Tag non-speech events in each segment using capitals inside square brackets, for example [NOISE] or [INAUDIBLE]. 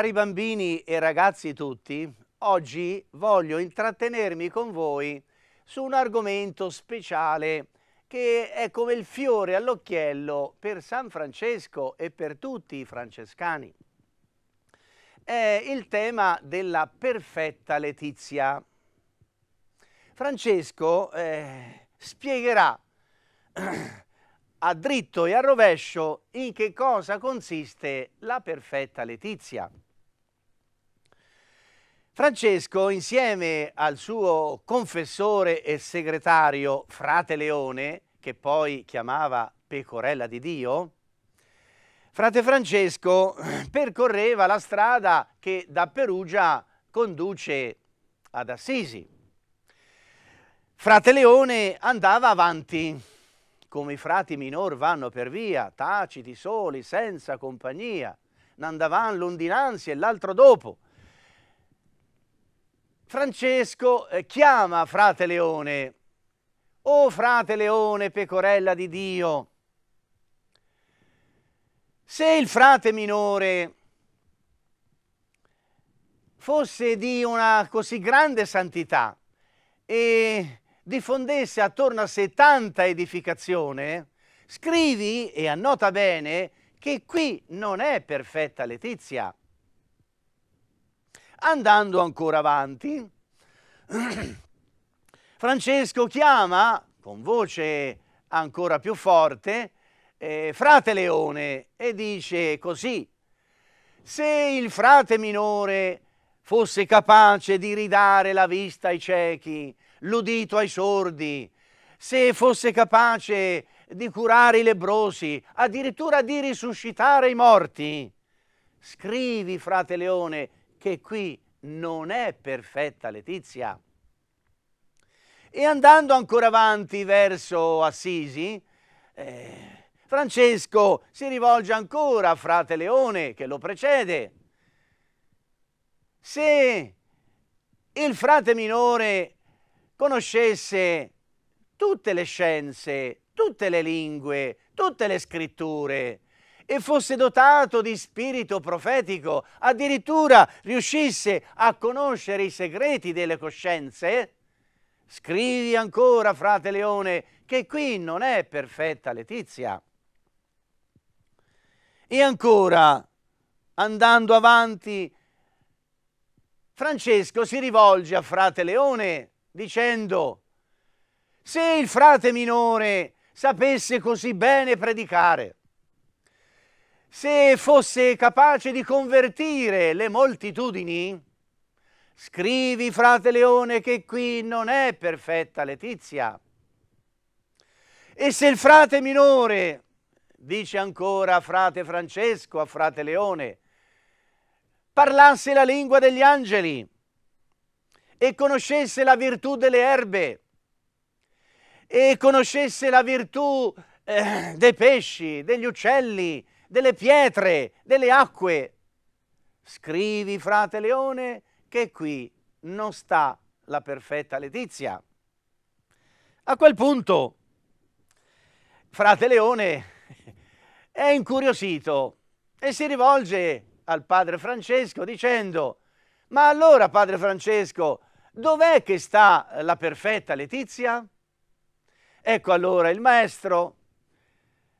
Cari bambini e ragazzi tutti, oggi voglio intrattenermi con voi su un argomento speciale che è come il fiore all'occhiello per San Francesco e per tutti i francescani. È il tema della perfetta letizia. Francesco eh, spiegherà a dritto e a rovescio in che cosa consiste la perfetta letizia. Francesco, insieme al suo confessore e segretario Frate Leone, che poi chiamava Pecorella di Dio, Frate Francesco [CLEARS THROAT] percorreva la strada che da Perugia conduce ad Assisi. Frate Leone andava avanti, come i frati minor vanno per via, taciti, soli, senza compagnia, n'andavan l'un dinanzi e l'altro dopo, Francesco eh, chiama frate Leone, o oh, frate Leone, pecorella di Dio. Se il frate minore fosse di una così grande santità e diffondesse attorno a sé tanta edificazione, scrivi e annota bene che qui non è perfetta Letizia, andando ancora avanti. [CLEARS THROAT] Francesco chiama con voce ancora più forte eh, frate Leone e dice così, se il frate minore fosse capace di ridare la vista ai ciechi, l'udito ai sordi, se fosse capace di curare i lebrosi, addirittura di risuscitare i morti. Scrivi, frate Leone, che qui non è perfetta Letizia. E andando ancora avanti verso Assisi, eh, Francesco si rivolge ancora a frate Leone che lo precede. Se il frate minore conoscesse tutte le scienze, tutte le lingue, tutte le scritture, e fosse dotato di spirito profetico, addirittura riuscisse a conoscere i segreti delle coscienze? Scrivi ancora, frate Leone, che qui non è perfetta Letizia. E ancora, andando avanti, Francesco si rivolge a frate Leone dicendo se il frate minore sapesse così bene predicare, se fosse capace di convertire le moltitudini? Scrivi, frate Leone, che qui non è perfetta Letizia. E se il frate minore dice ancora a frate Francesco, a frate Leone, parlasse la lingua degli angeli e conoscesse la virtù delle erbe e conoscesse la virtù eh, dei pesci, degli uccelli, delle pietre, delle acque. Scrivi, frate Leone, che qui non sta la perfetta Letizia. A quel punto, frate Leone è incuriosito e si rivolge al padre Francesco dicendo, ma allora padre Francesco, dov'è che sta la perfetta Letizia? Ecco allora il maestro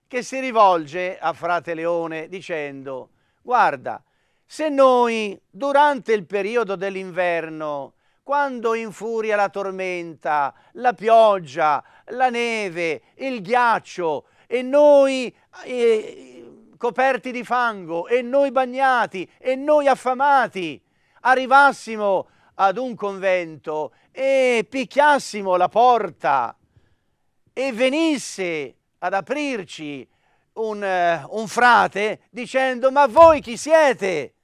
che si rivolge a frate Leone dicendo guarda, se noi durante il periodo dell'inverno, quando infuria la tormenta, la pioggia, la neve, il ghiaccio e noi eh, coperti di fango e noi bagnati e noi affamati, arrivassimo ad un convento e picchiassimo la porta e venisse ad aprirci un, eh, un frate dicendo ma voi chi siete?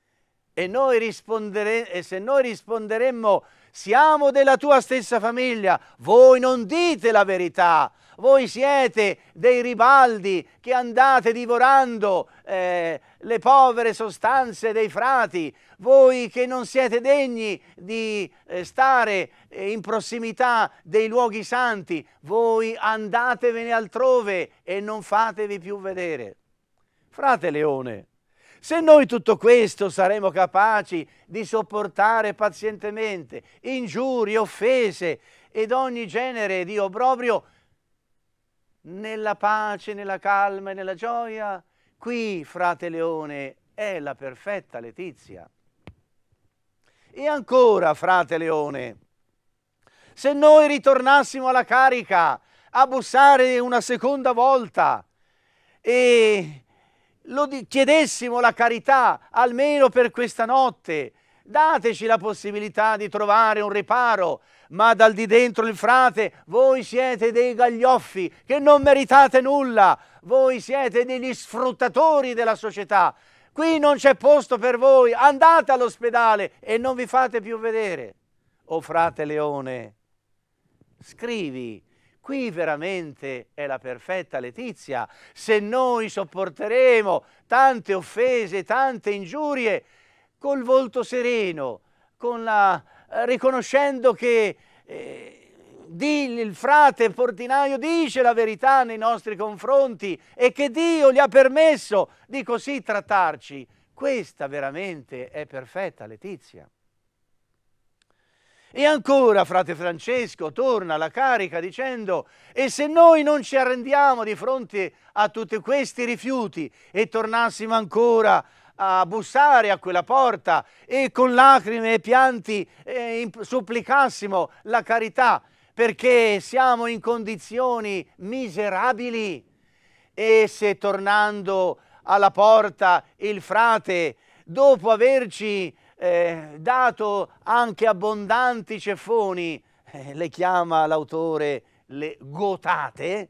E, noi rispondere, e se noi risponderemmo siamo della tua stessa famiglia, voi non dite la verità, voi siete dei ribaldi che andate divorando eh, le povere sostanze dei frati, voi che non siete degni di eh, stare eh, in prossimità dei luoghi santi, voi andatevene altrove e non fatevi più vedere. Frate Leone, se noi tutto questo saremo capaci di sopportare pazientemente ingiurie, offese ed ogni genere di obbrobrio, nella pace, nella calma e nella gioia. Qui, frate Leone, è la perfetta Letizia. E ancora, frate Leone, se noi ritornassimo alla carica a bussare una seconda volta e lo chiedessimo la carità almeno per questa notte, dateci la possibilità di trovare un riparo ma dal di dentro il frate, voi siete dei gaglioffi che non meritate nulla, voi siete degli sfruttatori della società, qui non c'è posto per voi, andate all'ospedale e non vi fate più vedere. O frate Leone, scrivi, qui veramente è la perfetta Letizia, se noi sopporteremo tante offese, tante ingiurie, col volto sereno, con la riconoscendo che eh, il frate portinaio dice la verità nei nostri confronti e che Dio gli ha permesso di così trattarci. Questa veramente è perfetta Letizia. E ancora frate Francesco torna alla carica dicendo e se noi non ci arrendiamo di fronte a tutti questi rifiuti e tornassimo ancora a bussare a quella porta e con lacrime e pianti eh, supplicassimo la carità perché siamo in condizioni miserabili e se tornando alla porta il frate, dopo averci eh, dato anche abbondanti ceffoni, eh, le chiama l'autore le gotate,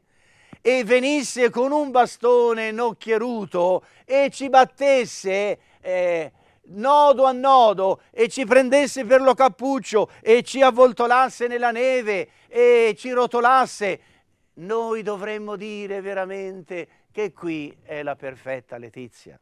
e venisse con un bastone nocchieruto e ci battesse eh, nodo a nodo e ci prendesse per lo cappuccio e ci avvoltolasse nella neve e ci rotolasse, noi dovremmo dire veramente che qui è la perfetta Letizia.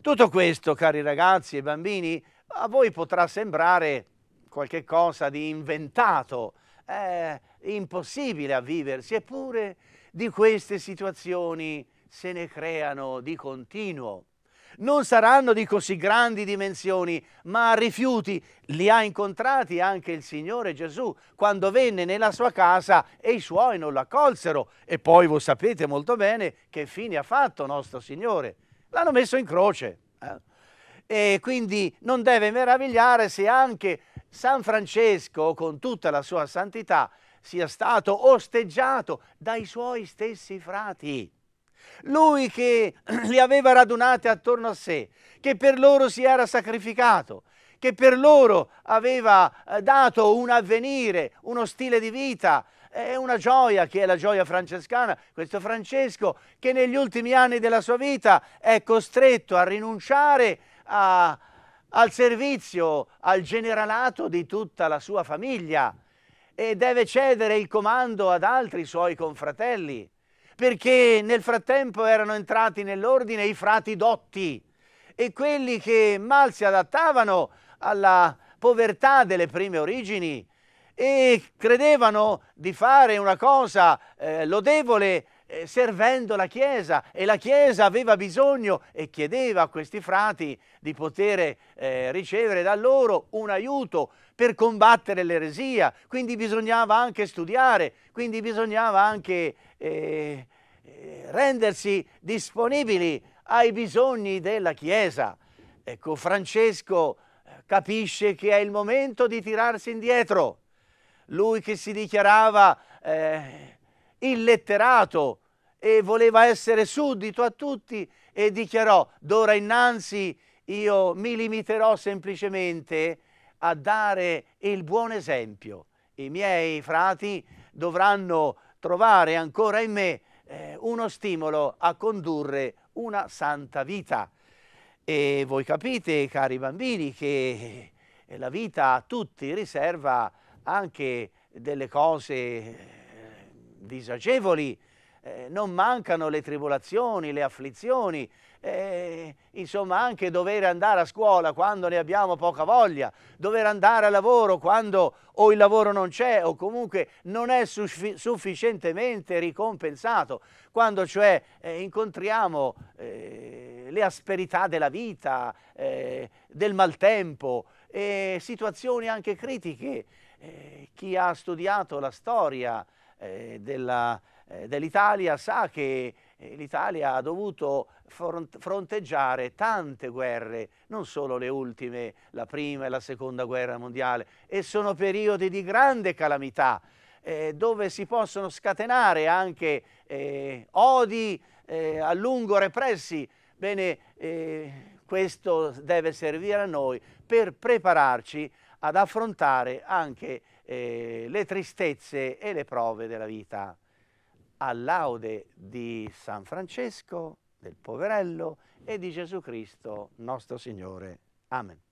Tutto questo, cari ragazzi e bambini, a voi potrà sembrare qualche cosa di inventato, è eh, impossibile viversi, eppure di queste situazioni se ne creano di continuo. Non saranno di così grandi dimensioni, ma rifiuti li ha incontrati anche il Signore Gesù quando venne nella sua casa e i suoi non lo accolsero. E poi voi sapete molto bene che fine ha fatto nostro Signore. L'hanno messo in croce. Eh? E quindi non deve meravigliare se anche San Francesco, con tutta la sua santità, sia stato osteggiato dai suoi stessi frati. Lui che [CLEARS THROAT] li aveva radunati attorno a sé, che per loro si era sacrificato, che per loro aveva eh, dato un avvenire, uno stile di vita, è eh, una gioia che è la gioia francescana, questo Francesco che negli ultimi anni della sua vita è costretto a rinunciare a, al servizio, al generalato di tutta la sua famiglia e deve cedere il comando ad altri suoi confratelli, perché nel frattempo erano entrati nell'ordine i frati dotti e quelli che mal si adattavano alla povertà delle prime origini e credevano di fare una cosa eh, lodevole eh, servendo la Chiesa e la Chiesa aveva bisogno e chiedeva a questi frati di poter eh, ricevere da loro un aiuto per combattere l'eresia, quindi bisognava anche studiare, quindi bisognava anche eh, eh rendersi disponibili ai bisogni della Chiesa. Ecco, Francesco eh, capisce che è il momento di tirarsi indietro. Lui che si dichiarava eh, illetterato e voleva essere suddito a tutti e dichiarò d'ora innanzi io mi limiterò semplicemente a dare il buon esempio. I miei frati dovranno trovare ancora in me eh, uno stimolo a condurre una santa vita. E voi capite, cari bambini, che eh, la vita a tutti riserva anche delle cose eh, disagevoli, eh, non mancano le tribolazioni, le afflizioni, eh, insomma anche dover andare a scuola quando ne abbiamo poca voglia, dover andare a lavoro quando o il lavoro non c'è o comunque non è suffi sufficientemente ricompensato, quando cioè eh, incontriamo eh, le asperità della vita, eh, del maltempo, situazioni anche critiche. Eh, chi ha studiato la storia, eh, eh, dell'Italia sa che eh, l'Italia ha dovuto fronteggiare tante guerre, non solo le ultime, la prima e la seconda guerra mondiale, e sono periodi di grande calamità eh, dove si possono scatenare anche eh, odi eh, a lungo repressi. Bene, eh, questo deve servire a noi per prepararci ad affrontare anche eh, le tristezze e le prove della vita. All'aude di San Francesco, del poverello e di Gesù Cristo nostro Signore. Amen.